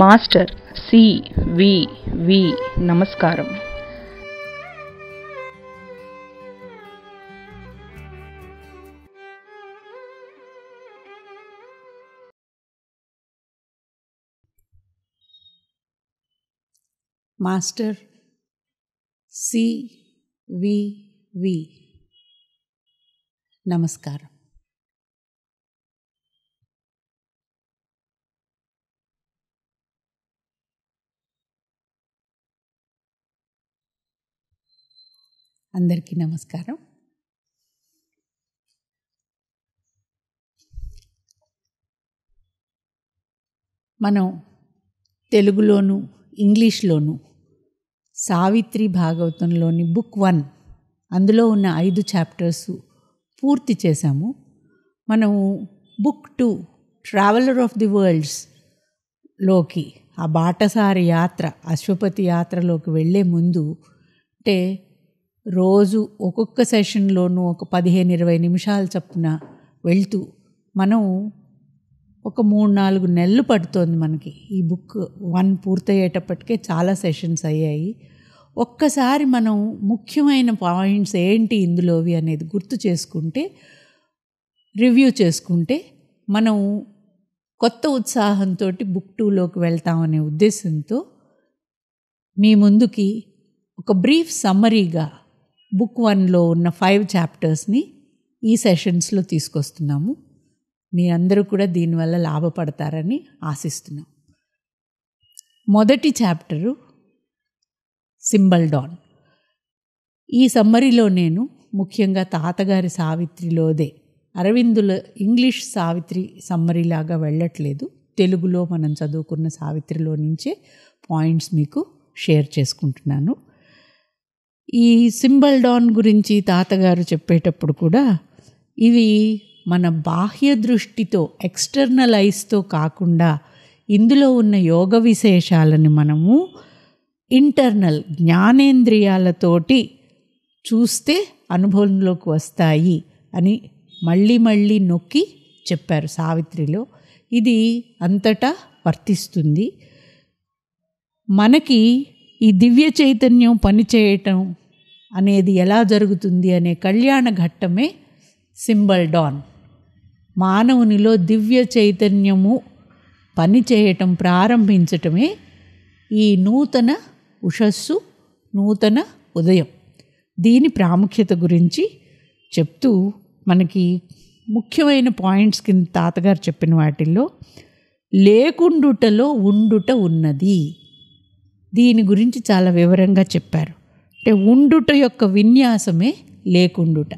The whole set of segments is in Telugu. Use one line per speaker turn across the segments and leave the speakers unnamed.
మాస్టర్ సి వి వి నమస్కారం मास्टर सी वि वी नमस्कार అందరికీ నమస్కారం మనం తెలుగులోను ఇంగ్లీష్లోను సావిత్రి భాగవతంలోని బుక్ వన్ అందులో ఉన్న ఐదు చాప్టర్స్ పూర్తి చేశాము మనము book two traveller of the వరల్డ్స్లోకి ఆ బాటసారి యాత్ర అశ్వపతి యాత్రలోకి వెళ్ళే ముందు అంటే రోజు ఒక్కొక్క సెషన్లోనూ ఒక పదిహేను ఇరవై నిమిషాలు చప్పున వెళ్తూ మనం ఒక మూడు నాలుగు నెలలు పడుతోంది మనకి ఈ బుక్ వన్ పూర్తయ్యేటప్పటికే చాలా సెషన్స్ అయ్యాయి ఒక్కసారి మనం ముఖ్యమైన పాయింట్స్ ఏంటి ఇందులోవి అనేది గుర్తు చేసుకుంటే రివ్యూ చేసుకుంటే మనం కొత్త ఉత్సాహంతో బుక్ టూలోకి వెళ్తామనే ఉద్దేశంతో మీ ముందుకి ఒక బ్రీఫ్ సమ్మరీగా బుక్ వన్లో ఉన్న ఫైవ్ చాప్టర్స్ని ఈ సెషన్స్లో తీసుకొస్తున్నాము మీ అందరూ కూడా దీనివల్ల లాభపడతారని ఆశిస్తున్నాం మొదటి చాప్టరు సింబల్ డాన్ ఈ సమ్మరిలో నేను ముఖ్యంగా తాతగారి సావిత్రిలోదే అరవిందుల ఇంగ్లీష్ సావిత్రి సమ్మరిలాగా వెళ్ళట్లేదు తెలుగులో మనం చదువుకున్న సావిత్రిలో నుంచే పాయింట్స్ మీకు షేర్ చేసుకుంటున్నాను ఈ సింబల్ డాన్ గురించి తాతగారు చెప్పేటప్పుడు కూడా ఇవి మన బాహ్య దృష్టితో ఎక్స్టర్నల్ ఐస్తో కాకుండా ఇందులో ఉన్న యోగ విశేషాలను మనము ఇంటర్నల్ జ్ఞానేంద్రియాలతోటి చూస్తే అనుభవంలోకి వస్తాయి అని మళ్ళీ మళ్ళీ నొక్కి చెప్పారు సావిత్రిలో ఇది అంతటా వర్తిస్తుంది మనకి ఈ దివ్య చైతన్యం పనిచేయటం అనేది ఎలా జరుగుతుంది అనే కళ్యాణ ఘట్టమే సింబల్ డాన్ మానవునిలో దివ్య చైతన్యము పనిచేయటం ప్రారంభించటమే ఈ నూతన ఉషస్సు నూతన ఉదయం దీని ప్రాముఖ్యత గురించి చెప్తూ మనకి ముఖ్యమైన పాయింట్స్ కింద తాతగారు చెప్పిన వాటిల్లో లేకుండుటలో ఉండుట ఉన్నది దీని గురించి చాలా వివరంగా చెప్పారు అంటే ఉండుట యొక్క విన్యాసమే లేకుండుట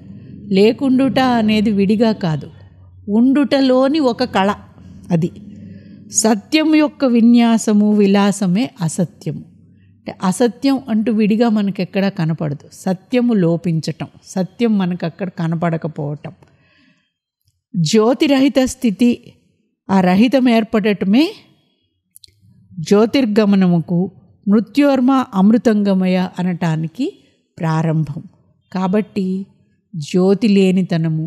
లేకుండుట అనేది విడిగా కాదు ఉండుటలోని ఒక కళ అది సత్యం యొక్క విన్యాసము విలాసమే అసత్యము అంటే అసత్యం అంటూ విడిగా మనకు ఎక్కడా కనపడదు సత్యము లోపించటం సత్యం మనకు అక్కడ కనపడకపోవటం జ్యోతిరహిత స్థితి ఆ రహితం ఏర్పడటమే జ్యోతిర్గమనముకు మృత్యోర్మ అమృతంగమయ అనటానికి ప్రారంభం కాబట్టి జ్యోతి లేనితనము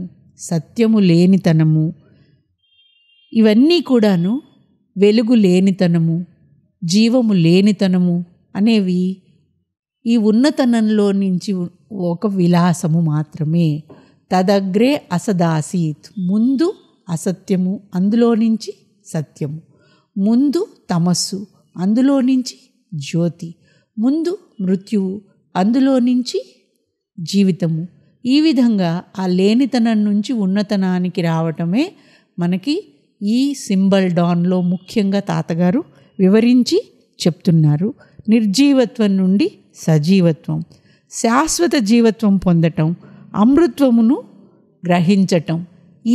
సత్యము లేనితనము ఇవన్నీ కూడాను వెలుగు లేనితనము జీవము లేనితనము అనేవి ఈ ఉన్నతనంలో నుంచి ఒక విలాసము మాత్రమే తదగ్రే అసదాసీత్ ముందు అసత్యము అందులో నుంచి సత్యము ముందు తమస్సు అందులో నుంచి జ్యోతి ముందు మృత్యువు అందులో నుంచి జీవితము ఈ విధంగా ఆ లేనితనం నుంచి ఉన్నతనానికి రావటమే మనకి ఈ సింబల్ డాన్లో ముఖ్యంగా తాతగారు వివరించి చెప్తున్నారు నిర్జీవత్వం నుండి సజీవత్వం శాశ్వత జీవత్వం పొందటం అమృత్వమును గ్రహించటం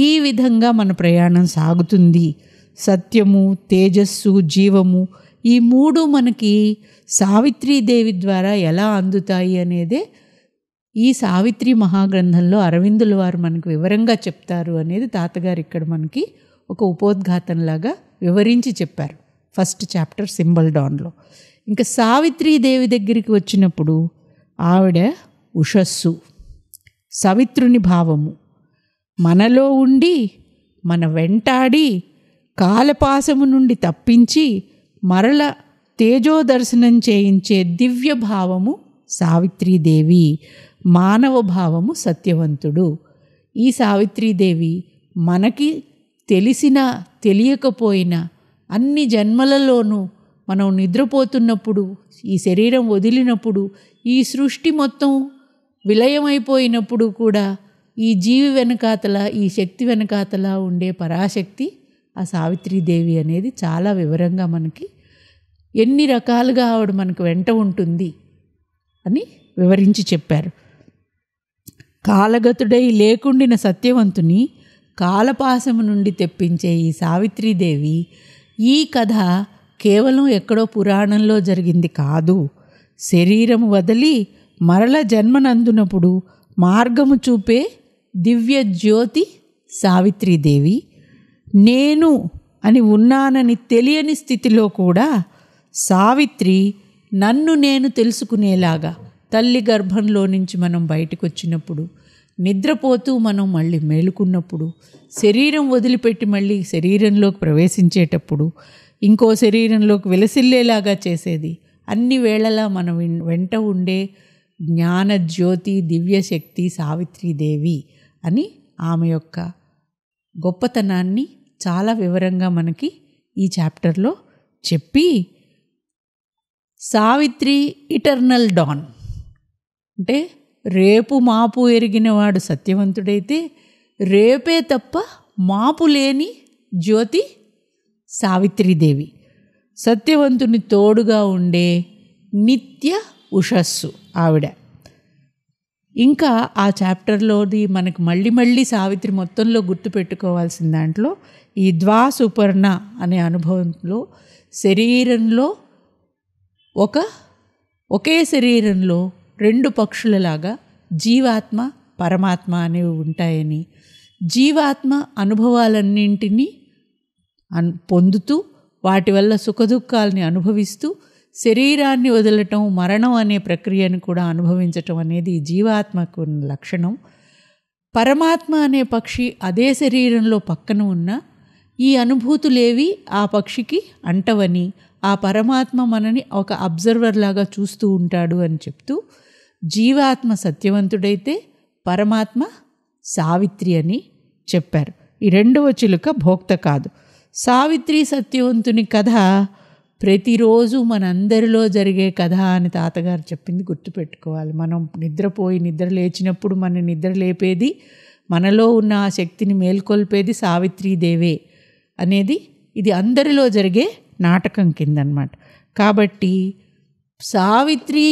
ఈ విధంగా మన ప్రయాణం సాగుతుంది సత్యము తేజస్సు జీవము ఈ మూడు మనకి సావిత్రీదేవి ద్వారా ఎలా అందుతాయి అనేదే ఈ సావిత్రి మహాగ్రంథంలో అరవిందుల వారు మనకు వివరంగా చెప్తారు అనేది తాతగారు ఇక్కడ మనకి ఒక ఉపోద్ఘాతంలాగా వివరించి చెప్పారు ఫస్ట్ చాప్టర్ సింబల్ డాన్లో ఇంకా సావిత్రీదేవి దగ్గరికి వచ్చినప్పుడు ఆవిడ ఉషస్సు సవిత్రుని భావము మనలో ఉండి మన వెంటాడి కాలపాసము నుండి తప్పించి మరల తేజోదర్శనం చేయించే దివ్య భావము సావిత్రీదేవి మానవ భావము సత్యవంతుడు ఈ సావిత్రీదేవి మనకి తెలిసిన తెలియకపోయినా అన్ని జన్మలలోనూ మనం నిద్రపోతున్నప్పుడు ఈ శరీరం వదిలినప్పుడు ఈ సృష్టి మొత్తం విలయమైపోయినప్పుడు కూడా ఈ జీవి వెనకాతల ఈ శక్తి వెనకాతల ఉండే పరాశక్తి ఆ సావిత్రీదేవి అనేది చాలా వివరంగా మనకి ఎన్ని రకాలుగా ఆవిడ మనకు వెంట ఉంటుంది అని వివరించి చెప్పారు కాలగతుడై లేకుండిన సత్యవంతుని కాలపాసము నుండి తెప్పించే ఈ సావిత్రీదేవి ఈ కథ కేవలం ఎక్కడో పురాణంలో జరిగింది కాదు శరీరము వదిలి మరల జన్మనందునప్పుడు మార్గము చూపే దివ్య జ్యోతి సావిత్రీదేవి నేను అని ఉన్నానని తెలియని స్థితిలో కూడా సావిత్రి నన్ను నేను తెలుసుకునేలాగా తల్లి గర్భంలో నుంచి మనం బయటకు వచ్చినప్పుడు నిద్రపోతూ మనం మళ్ళీ మేలుకున్నప్పుడు శరీరం వదిలిపెట్టి మళ్ళీ శరీరంలోకి ప్రవేశించేటప్పుడు ఇంకో శరీరంలోకి విలసిల్లేలాగా చేసేది అన్ని వేళలా మనం వెంట ఉండే జ్ఞానజ్యోతి దివ్యశక్తి సావిత్రీదేవి అని ఆమె యొక్క గొప్పతనాన్ని చాలా వివరంగా మనకి ఈ చాప్టర్లో చెప్పి సావిత్రి ఇటర్నల్ డాన్ అంటే రేపు మాపు ఎరిగినవాడు సత్యవంతుడైతే రేపే తప్ప మాపు లేని జ్యోతి సావిత్రిదేవి సత్యవంతుని తోడుగా ఉండే నిత్య ఉషస్సు ఆవిడ ఇంకా ఆ చాప్టర్లోది మనకు మళ్ళీ మళ్ళీ సావిత్రి మొత్తంలో గుర్తుపెట్టుకోవాల్సిన దాంట్లో ఈ ద్వాసుపర్ణ అనే అనుభవంలో శరీరంలో ఒక ఒకే శరీరంలో రెండు పక్షులలాగా జీవాత్మ పరమాత్మ అనేవి ఉంటాయని జీవాత్మ అనుభవాలన్నింటినీ అన్ పొందుతూ వాటి వల్ల సుఖదుఖాలని అనుభవిస్తూ శరీరాన్ని వదలటం మరణం అనే ప్రక్రియను కూడా అనుభవించటం అనేది జీవాత్మకు ఉన్న లక్షణం పరమాత్మ అనే పక్షి అదే శరీరంలో పక్కన ఉన్న ఈ అనుభూతులేవి ఆ పక్షికి అంటవని ఆ పరమాత్మ మనని ఒక అబ్జర్వర్ లాగా చూస్తూ ఉంటాడు అని చెప్తూ జీవాత్మ సత్యవంతుడైతే పరమాత్మ సావిత్రి అని చెప్పారు ఈ రెండవ చిలుక భోక్త కాదు సావిత్రి సత్యవంతుని కథ ప్రతిరోజు మనందరిలో జరిగే కథ అని తాతగారు చెప్పింది గుర్తుపెట్టుకోవాలి మనం నిద్రపోయి నిద్ర లేచినప్పుడు మన నిద్ర లేపేది మనలో ఉన్న ఆ శక్తిని మేల్కొల్పేది సావిత్రీదేవే అనేది ఇది అందరిలో జరిగే నాటకం కిందనమాట కాబట్టి సావిత్రి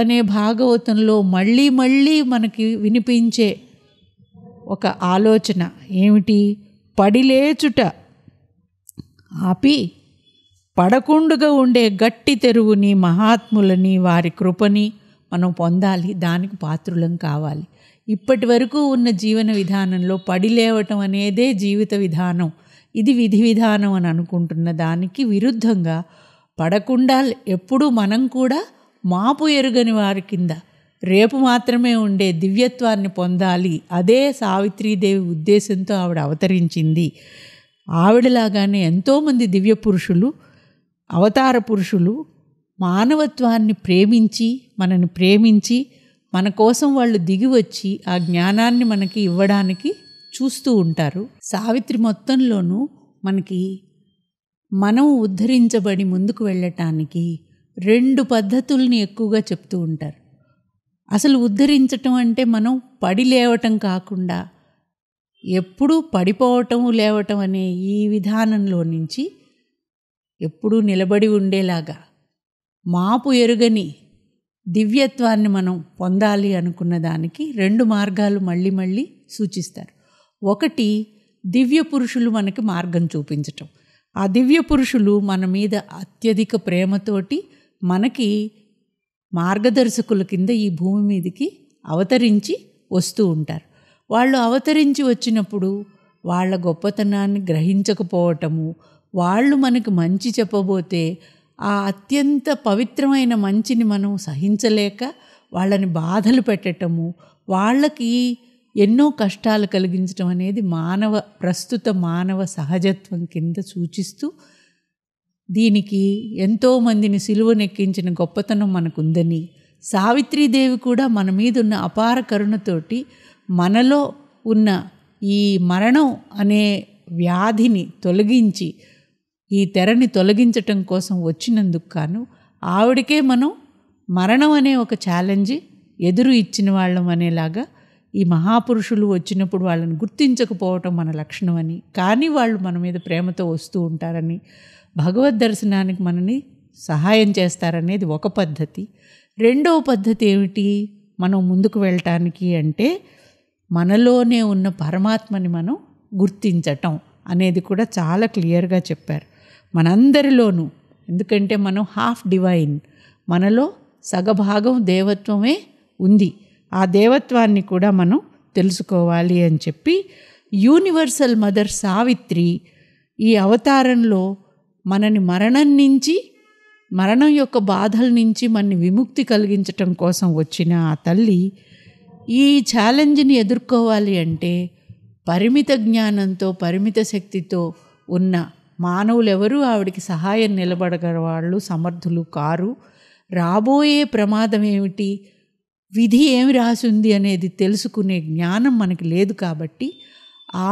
అనే భాగవతంలో మళ్ళీ మళ్ళీ మనకి వినిపించే ఒక ఆలోచన ఏమిటి పడిలేచుట ఆపి పడకుండుగా ఉండే గట్టి తెరువుని మహాత్ములని వారి కృపని మనం పొందాలి దానికి పాత్రులం కావాలి ఇప్పటి వరకు ఉన్న జీవన విధానంలో పడిలేవటం అనేదే జీవిత విధానం ఇది విధి విధానం అని అనుకుంటున్న దానికి విరుద్ధంగా పడకుండా ఎప్పుడూ మనం కూడా మాపు ఎరుగని వారి కింద రేపు మాత్రమే ఉండే దివ్యత్వాన్ని పొందాలి అదే సావిత్రీదేవి ఉద్దేశంతో ఆవిడ అవతరించింది ఆవిడలాగానే ఎంతోమంది దివ్య పురుషులు అవతార పురుషులు మానవత్వాన్ని ప్రేమించి మనని ప్రేమించి మన కోసం వాళ్ళు దిగి వచ్చి ఆ జ్ఞానాన్ని మనకి ఇవ్వడానికి చూస్తూ ఉంటారు సావిత్రి మొత్తంలోనూ మనకి మనం ఉద్ధరించబడి ముందుకు వెళ్ళటానికి రెండు పద్ధతుల్ని ఎక్కువగా చెప్తూ ఉంటారు అసలు ఉద్ధరించటం అంటే మనం పడి లేవటం కాకుండా ఎప్పుడూ పడిపోవటం లేవటం అనే ఈ విధానంలో నుంచి ఎప్పుడూ నిలబడి ఉండేలాగా మాపు ఎరుగని దివ్యత్వాన్ని మనం పొందాలి అనుకున్న దానికి రెండు మార్గాలు మళ్ళీ మళ్ళీ సూచిస్తారు ఒకటి దివ్య పురుషులు మనకి మార్గం చూపించటం ఆ దివ్య పురుషులు మన మీద అత్యధిక ప్రేమతోటి మనకి మార్గదర్శకుల కింద ఈ భూమి మీదకి అవతరించి వస్తూ ఉంటారు వాళ్ళు అవతరించి వచ్చినప్పుడు వాళ్ళ గొప్పతనాన్ని గ్రహించకపోవటము వాళ్ళు మనకు మంచి చెప్పబోతే ఆ అత్యంత పవిత్రమైన మంచిని మనం సహించలేక వాళ్ళని బాధలు పెట్టటము వాళ్ళకి ఎన్నో కష్టాలు కలిగించడం అనేది మానవ ప్రస్తుత మానవ సహజత్వం కింద సూచిస్తూ దీనికి ఎంతోమందిని సిలువనెక్కించిన గొప్పతనం మనకుందని సావిత్రీదేవి కూడా మన మీద ఉన్న అపార కరుణతోటి మనలో ఉన్న ఈ మరణం అనే వ్యాధిని తొలగించి ఈ తెరని తొలగించటం కోసం వచ్చినందుకు కాను ఆవిడకే మనం మరణం అనే ఒక ఛాలెంజ్ ఎదురు ఇచ్చిన వాళ్ళం అనేలాగా ఈ మహాపురుషులు వచ్చినప్పుడు వాళ్ళని గుర్తించకపోవటం మన లక్షణం అని కానీ వాళ్ళు మన మీద ప్రేమతో వస్తూ ఉంటారని భగవద్ దర్శనానికి మనని సహాయం చేస్తారనేది ఒక పద్ధతి రెండవ పద్ధతి ఏమిటి మనం ముందుకు వెళ్ళటానికి అంటే మనలోనే ఉన్న పరమాత్మని మనం గుర్తించటం అనేది కూడా చాలా క్లియర్గా చెప్పారు మనందరిలోనూ ఎందుకంటే మనం హాఫ్ డివైన్ మనలో సగభాగం దేవత్వమే ఉంది ఆ దేవత్వాన్ని కూడా మనం తెలుసుకోవాలి అని చెప్పి యూనివర్సల్ మదర్ సావిత్రి ఈ అవతారంలో మనని మరణం నుంచి మరణం యొక్క బాధల నుంచి మనని విముక్తి కలిగించటం కోసం వచ్చిన ఆ తల్లి ఈ ఛాలెంజ్ని ఎదుర్కోవాలి అంటే పరిమిత జ్ఞానంతో పరిమిత శక్తితో ఉన్న మానవులు ఎవరూ ఆవిడికి సహాయం నిలబడగల వాళ్ళు సమర్థులు కారు రాబోయే ప్రమాదం ఏమిటి విధి ఏమి రాసింది అనేది తెలుసుకునే జ్ఞానం మనకి లేదు కాబట్టి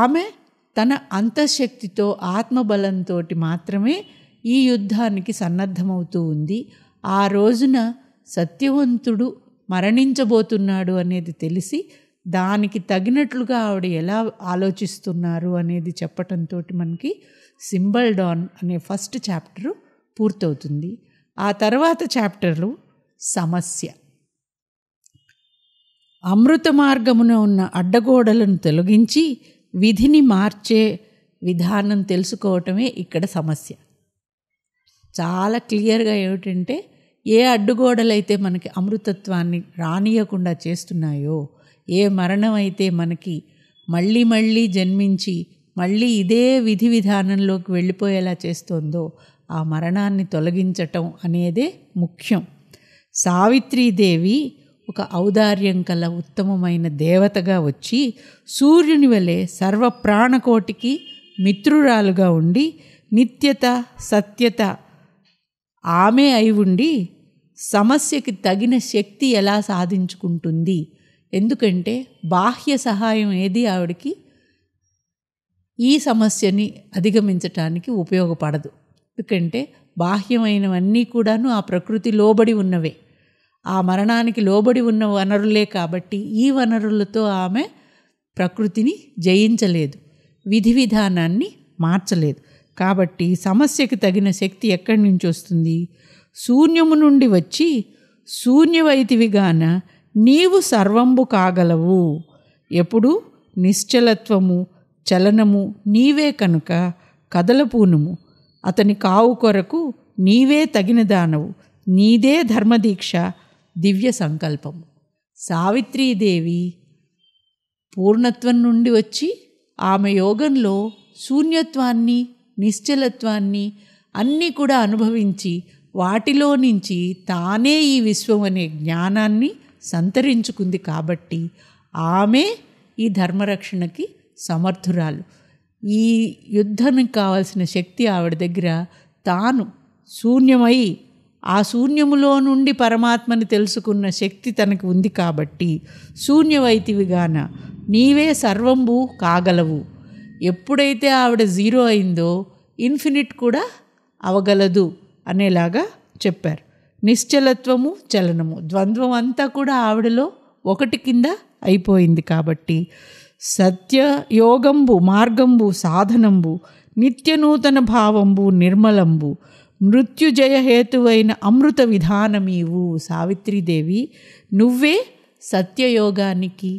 ఆమె తన అంతఃశక్తితో ఆత్మబలంతో మాత్రమే ఈ యుద్ధానికి సన్నద్ధమవుతూ ఉంది ఆ రోజున సత్యవంతుడు మరణించబోతున్నాడు అనేది తెలిసి దానికి తగినట్లుగా ఆవిడ ఎలా ఆలోచిస్తున్నారు అనేది చెప్పటంతో మనకి సింబల్ డాన్ అనే ఫస్ట్ చాప్టరు పూర్తవుతుంది ఆ తర్వాత చాప్టర్లు సమస్య అమృత మార్గమున ఉన్న అడ్డగోడలను తొలగించి విధిని మార్చే విధానం తెలుసుకోవటమే ఇక్కడ సమస్య చాలా క్లియర్గా ఏమిటంటే ఏ అడ్డుగోడలైతే మనకి అమృతత్వాన్ని రానియకుండా చేస్తున్నాయో ఏ మరణం అయితే మనకి మళ్ళీ మళ్ళీ జన్మించి మళ్ళీ ఇదే విధి విధానంలోకి వెళ్ళిపోయేలా చేస్తుందో ఆ మరణాన్ని తొలగించటం అనేదే ముఖ్యం సావిత్రీదేవి ఒక ఔదార్యం కల ఉత్తమమైన దేవతగా వచ్చి సూర్యుని వలె సర్వ ప్రాణకోటికి మిత్రురాలుగా ఉండి నిత్యత సత్యత ఆమె అయి ఉండి సమస్యకి తగిన శక్తి ఎలా సాధించుకుంటుంది ఎందుకంటే బాహ్య సహాయం ఏది ఆవిడకి ఈ సమస్యని అధిగమించటానికి ఉపయోగపడదు ఎందుకంటే బాహ్యమైనవన్నీ కూడాను ఆ ప్రకృతి లోబడి ఉన్నవే ఆ మరణానికి లోబడి ఉన్న వనరులే కాబట్టి ఈ వనరులతో ఆమె ప్రకృతిని జయించలేదు విధి విధానాన్ని మార్చలేదు కాబట్టి సమస్యకు తగిన శక్తి ఎక్కడి నుంచి వస్తుంది శూన్యము నుండి వచ్చి శూన్యవైతివిగాన నీవు సర్వంబు కాగలవు ఎప్పుడు నిశ్చలత్వము చలనము నీవే కనుక కదలపూనుము అతని కావు కొరకు నీవే తగిన దానవు నీదే ధర్మదీక్ష దివ్య సంకల్పం సావిత్రీదేవి పూర్ణత్వం నుండి వచ్చి ఆమె యోగంలో శూన్యత్వాన్ని నిశ్చలత్వాన్ని అన్నీ కూడా అనుభవించి వాటిలో నుంచి తానే ఈ విశ్వం అనే జ్ఞానాన్ని సంతరించుకుంది కాబట్టి ఆమె ఈ ధర్మరక్షణకి సమర్థురాలు ఈ యుద్ధానికి కావాల్సిన శక్తి ఆవిడ దగ్గర తాను శూన్యమై ఆ శూన్యములో నుండి పరమాత్మని తెలుసుకున్న శక్తి తనకు ఉంది కాబట్టి శూన్యవైతివిగాన నీవే సర్వంబు కాగలవు ఎప్పుడైతే ఆవిడ జీరో అయిందో ఇన్ఫినిట్ కూడా అవగలదు అనేలాగా చెప్పారు నిశ్చలత్వము చలనము ద్వంద్వం అంతా కూడా ఆవిడలో ఒకటి కింద అయిపోయింది కాబట్టి సత్య యోగంబు మార్గంబు సాధనంబు నిత్యనూతన భావంబు నిర్మలంబు మృత్యుజయ హేతువైన అమృత విధానమీవు సావిత్రీదేవి నువ్వే సత్యయోగానికి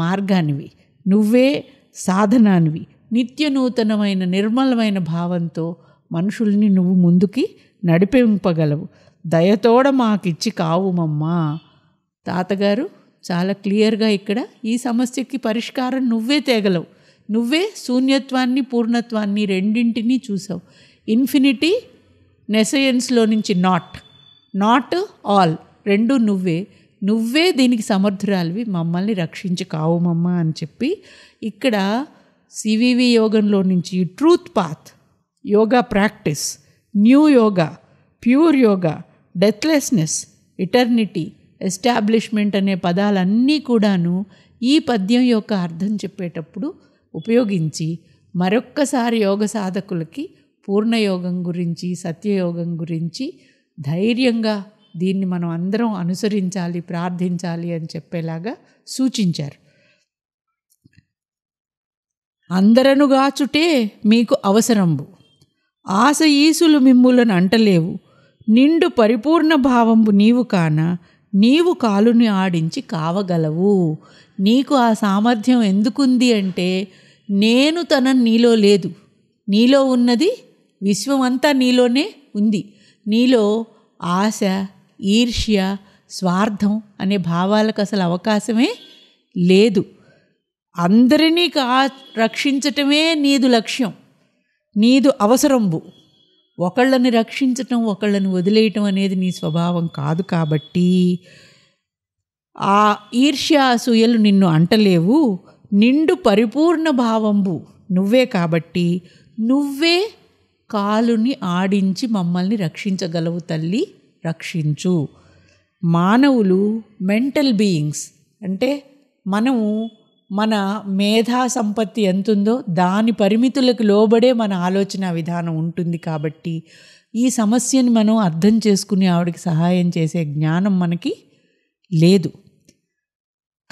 మార్గానివి నువ్వే సాధనానివి నిత్య నూతనమైన నిర్మలమైన భావంతో మనుషుల్ని నువ్వు ముందుకి నడిపింపగలవు దయతోడ మాకిచ్చి కావుమమ్మా తాతగారు చాలా క్లియర్గా ఇక్కడ ఈ సమస్యకి పరిష్కారం నువ్వే తేగలవు నువ్వే శూన్యత్వాన్ని పూర్ణత్వాన్ని రెండింటినీ చూసావు ఇన్ఫినిటీ నెసయన్స్లో నుంచి నాట్ నాట్ ఆల్ రెండు నువ్వే నువ్వే దీనికి సమర్థురాలివి మమ్మల్ని రక్షించి కావు మమ్మ అని చెప్పి ఇక్కడ సివివి యోగంలో నుంచి truth path yoga practice new yoga pure yoga deathlessness eternity establishment అనే పదాలన్నీ కూడాను ఈ పద్యం యొక్క అర్థం చెప్పేటప్పుడు ఉపయోగించి మరొక్కసారి యోగ సాధకులకి పూర్ణయోగం గురించి సత్యయోగం గురించి ధైర్యంగా దీన్ని మనం అందరం అనుసరించాలి ప్రార్థించాలి అని చెప్పేలాగా సూచించారు అందరనుగాచుటే మీకు అవసరంబు ఆశ ఈసులు మిమ్ములను అంటలేవు నిండు పరిపూర్ణ భావంబు నీవు కాన నీవు కాలుని ఆడించి కావగలవు నీకు ఆ సామర్థ్యం ఎందుకుంది అంటే నేను తన నీలో లేదు నీలో ఉన్నది విశ్వమంతా నీలోనే ఉంది నీలో ఆశ ఈర్ష్య స్వార్థం అనే భావాలకు అసలు అవకాశమే లేదు అందరినీ కా రక్షించటమే నీదు లక్ష్యం నీదు అవసరంబు ఒకళ్ళని రక్షించటం ఒకళ్ళని వదిలేయటం అనేది నీ స్వభావం కాదు కాబట్టి ఆ ఈర్ష్యాసూయలు నిన్ను అంటలేవు నిండు పరిపూర్ణ భావంబు నువ్వే కాబట్టి నువ్వే కాలుని ఆడించి మమ్మల్ని రక్షించగలవు తల్లి రక్షించు మానవులు మెంటల్ బీయింగ్స్ అంటే మనము మన మేధా సంపత్తి ఎంతుందో దాని పరిమితులకు లోబడే మన ఆలోచన విధానం ఉంటుంది కాబట్టి ఈ సమస్యను మనం అర్థం చేసుకుని ఆవిడకి సహాయం చేసే జ్ఞానం మనకి లేదు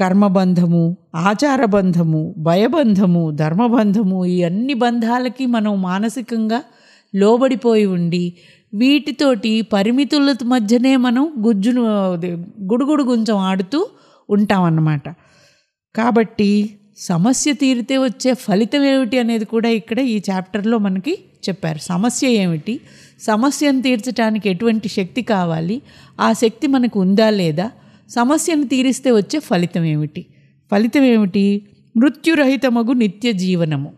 కర్మబంధము ఆచారబంధము భయబంధము ధర్మబంధము ఈ అన్ని బంధాలకి మనం మానసికంగా లోబడిపోయి ఉండి వీటితోటి పరిమితుల మధ్యనే మనం గుజ్జును గుడుగుడు గుంజం ఆడుతూ ఉంటామన్నమాట కాబట్టి సమస్య తీరితే వచ్చే ఫలితం ఏమిటి అనేది కూడా ఇక్కడ ఈ చాప్టర్లో మనకి చెప్పారు సమస్య ఏమిటి సమస్యను తీర్చడానికి ఎటువంటి శక్తి కావాలి ఆ శక్తి మనకు ఉందా లేదా సమస్యను తీరిస్తే వచ్చే ఫలితం ఏమిటి ఫలితం ఏమిటి మృత్యురహితమగు నిత్య జీవనము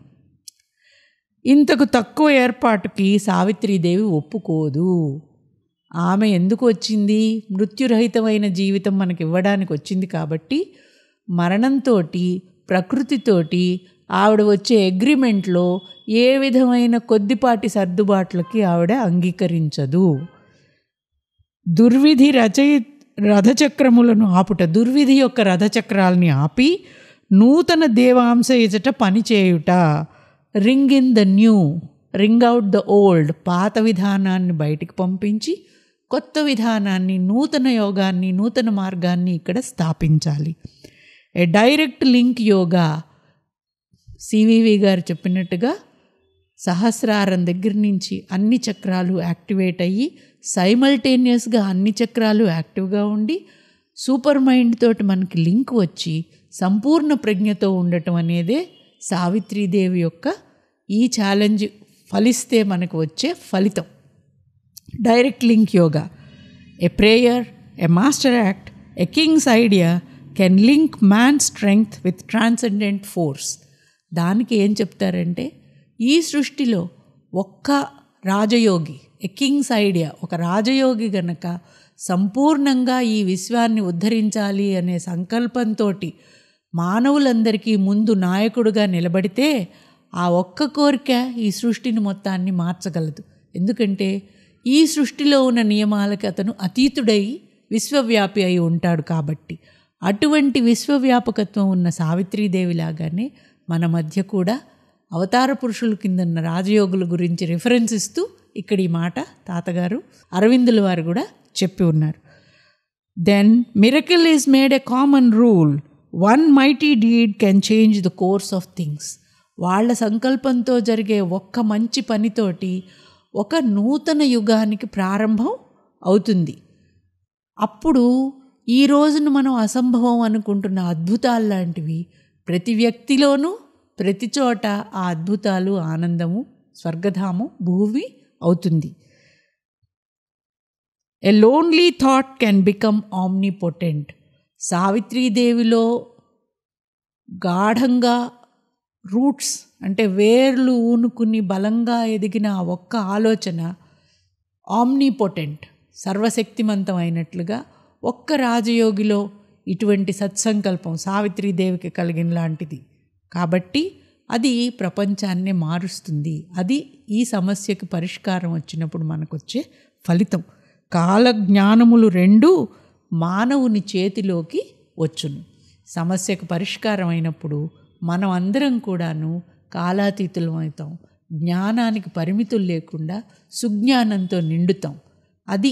ఇంతకు తక్కువ ఏర్పాటుకి సావిత్రీదేవి ఒప్పుకోదు ఆమె ఎందుకు వచ్చింది మృత్యురహితమైన జీవితం మనకి ఇవ్వడానికి వచ్చింది కాబట్టి మరణంతో ప్రకృతితోటి ఆవిడ వచ్చే అగ్రిమెంట్లో ఏ విధమైన కొద్దిపాటి సర్దుబాట్లకి ఆవిడ అంగీకరించదు దుర్విధి రచయి రథచక్రములను ఆపుట దుర్విధి యొక్క రథచక్రాలని ఆపి నూతన దేవాంశ ఎజట పనిచేయుట ring in the new ring out the old పాత విధానాన్ని బయటికి పంపించి కొత్త విధానాన్ని నూతన యోగాన్ని నూతన మార్గాన్ని ఇక్కడ స్థాపించాలి a direct link yoga CVV గారు చెప్పినట్టుగా సహస్రారం దగ్గర నుంచి అన్ని చక్రాలు యాక్టివేట్ అయ్యి సైమల్టేనియస్గా అన్ని చక్రాలు యాక్టివ్గా ఉండి సూపర్ మైండ్ తోటి మనకి లింక్ వచ్చి సంపూర్ణ ప్రజ్ఞతో ఉండటం అనేదే సావిత్రీదేవి యొక్క ఈ ఛాలెంజ్ ఫలిస్తే మనకు వచ్చే ఫలితం direct link yoga a prayer a master act a king's idea can link man strength with transcendent force దానికి ఏం చెప్తారంటే ఈ సృష్టిలో ఒక్క రాజయోగి ఎ కింగ్స్ ఐడియా ఒక రాజయోగి గనక సంపూర్ణంగా ఈ విశ్వాన్ని ఉద్ధరించాలి అనే సంకల్పంతో మానవులందరికీ ముందు నాయకుడుగా నిలబడితే ఆ ఒక్క కోరిక ఈ సృష్టిని మొత్తాన్ని మార్చగలదు ఎందుకంటే ఈ సృష్టిలో ఉన్న నియమాలకి అతను అతీతుడై విశ్వవ్యాపి అయి ఉంటాడు కాబట్టి అటువంటి విశ్వవ్యాపకత్వం ఉన్న సావిత్రీదేవి లాగానే మన మధ్య కూడా అవతార పురుషుల కిందన్న రాజయోగుల గురించి రిఫరెన్స్ ఇస్తూ ఇక్కడ ఈ మాట తాతగారు అరవిందుల వారు కూడా చెప్పి ఉన్నారు then miracle is made a common rule one mighty deed can change the course of things వాళ్ళ సంకల్పంతో జరిగే ఒక్క మంచి పనితోటి ఒక నూతన యుగానికి ప్రారంభం అవుతుంది అప్పుడు ఈ రోజున మనం అసంభవం అనుకుంటున్న అద్భుతాలు లాంటివి ప్రతి వ్యక్తిలోనూ ప్రతి చోట ఆ అద్భుతాలు ఆనందము స్వర్గధామం భూమి అవుతుంది a lonely thought can become omnipotent సావిత్రీదేవిలో గాఢంగా రూట్స్ అంటే వేర్లు ఊనుకుని బలంగా ఎదిగిన ఆ ఒక్క ఆలోచన ఆమ్నీపోటెంట్ సర్వశక్తిమంతమైనట్లుగా అయినట్లుగా ఒక్క రాజయోగిలో ఇటువంటి సత్సంకల్పం సావిత్రీదేవికి కలిగిన లాంటిది కాబట్టి అది ప్రపంచాన్నే మారుస్తుంది అది ఈ సమస్యకు పరిష్కారం వచ్చినప్పుడు మనకొచ్చే ఫలితం కాలజ్ఞానములు రెండు మానవుని చేతిలోకి వచ్చును సమస్యకు పరిష్కారం అయినప్పుడు మనం అందరం కూడాను కాలాతీతులం అవుతాం జ్ఞానానికి పరిమితులు లేకుండా సుజ్ఞానంతో నిండుతాం అది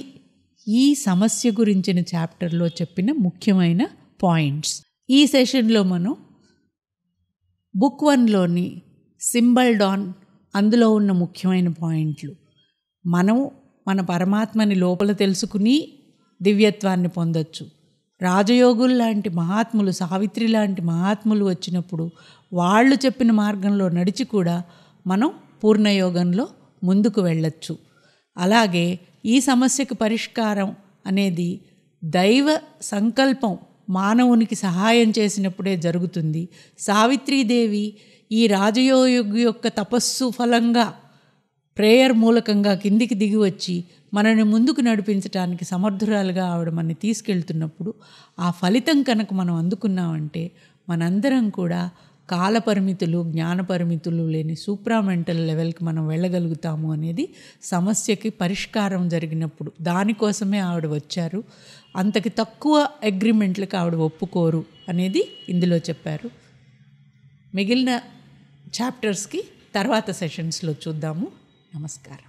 ఈ సమస్య గురించిన చాప్టర్లో చెప్పిన ముఖ్యమైన పాయింట్స్ ఈ సెషన్లో మనం బుక్ వన్లోని సింబల్ డాన్ అందులో ఉన్న ముఖ్యమైన పాయింట్లు మనం మన పరమాత్మని లోపల తెలుసుకుని దివ్యత్వాన్ని పొందొచ్చు రాజయోగులు లాంటి మహాత్ములు సావిత్రి లాంటి మహాత్ములు వచ్చినప్పుడు వాళ్ళు చెప్పిన మార్గంలో నడిచి కూడా మనం పూర్ణయోగంలో ముందుకు వెళ్ళచ్చు అలాగే ఈ సమస్యకు పరిష్కారం అనేది దైవ సంకల్పం మానవునికి సహాయం చేసినప్పుడే జరుగుతుంది సావిత్రీదేవి ఈ రాజయోగి యొక్క తపస్సు ఫలంగా ప్రేయర్ మూలకంగా కిందికి దిగి వచ్చి మనని ముందుకు నడిపించడానికి సమర్థురాలుగా ఆవిడ మనని తీసుకెళ్తున్నప్పుడు ఆ ఫలితం కనుక మనం అందుకున్నామంటే మనందరం కూడా కాలపరిమితులు జ్ఞానపరిమితులు లేని సూప్రామెంటల్ లెవెల్కి మనం వెళ్ళగలుగుతాము అనేది సమస్యకి పరిష్కారం జరిగినప్పుడు దానికోసమే ఆవిడ వచ్చారు అంతకి తక్కువ అగ్రిమెంట్లకు ఆవిడ ఒప్పుకోరు అనేది ఇందులో చెప్పారు మిగిలిన చాప్టర్స్కి తర్వాత సెషన్స్లో చూద్దాము నమస్కారం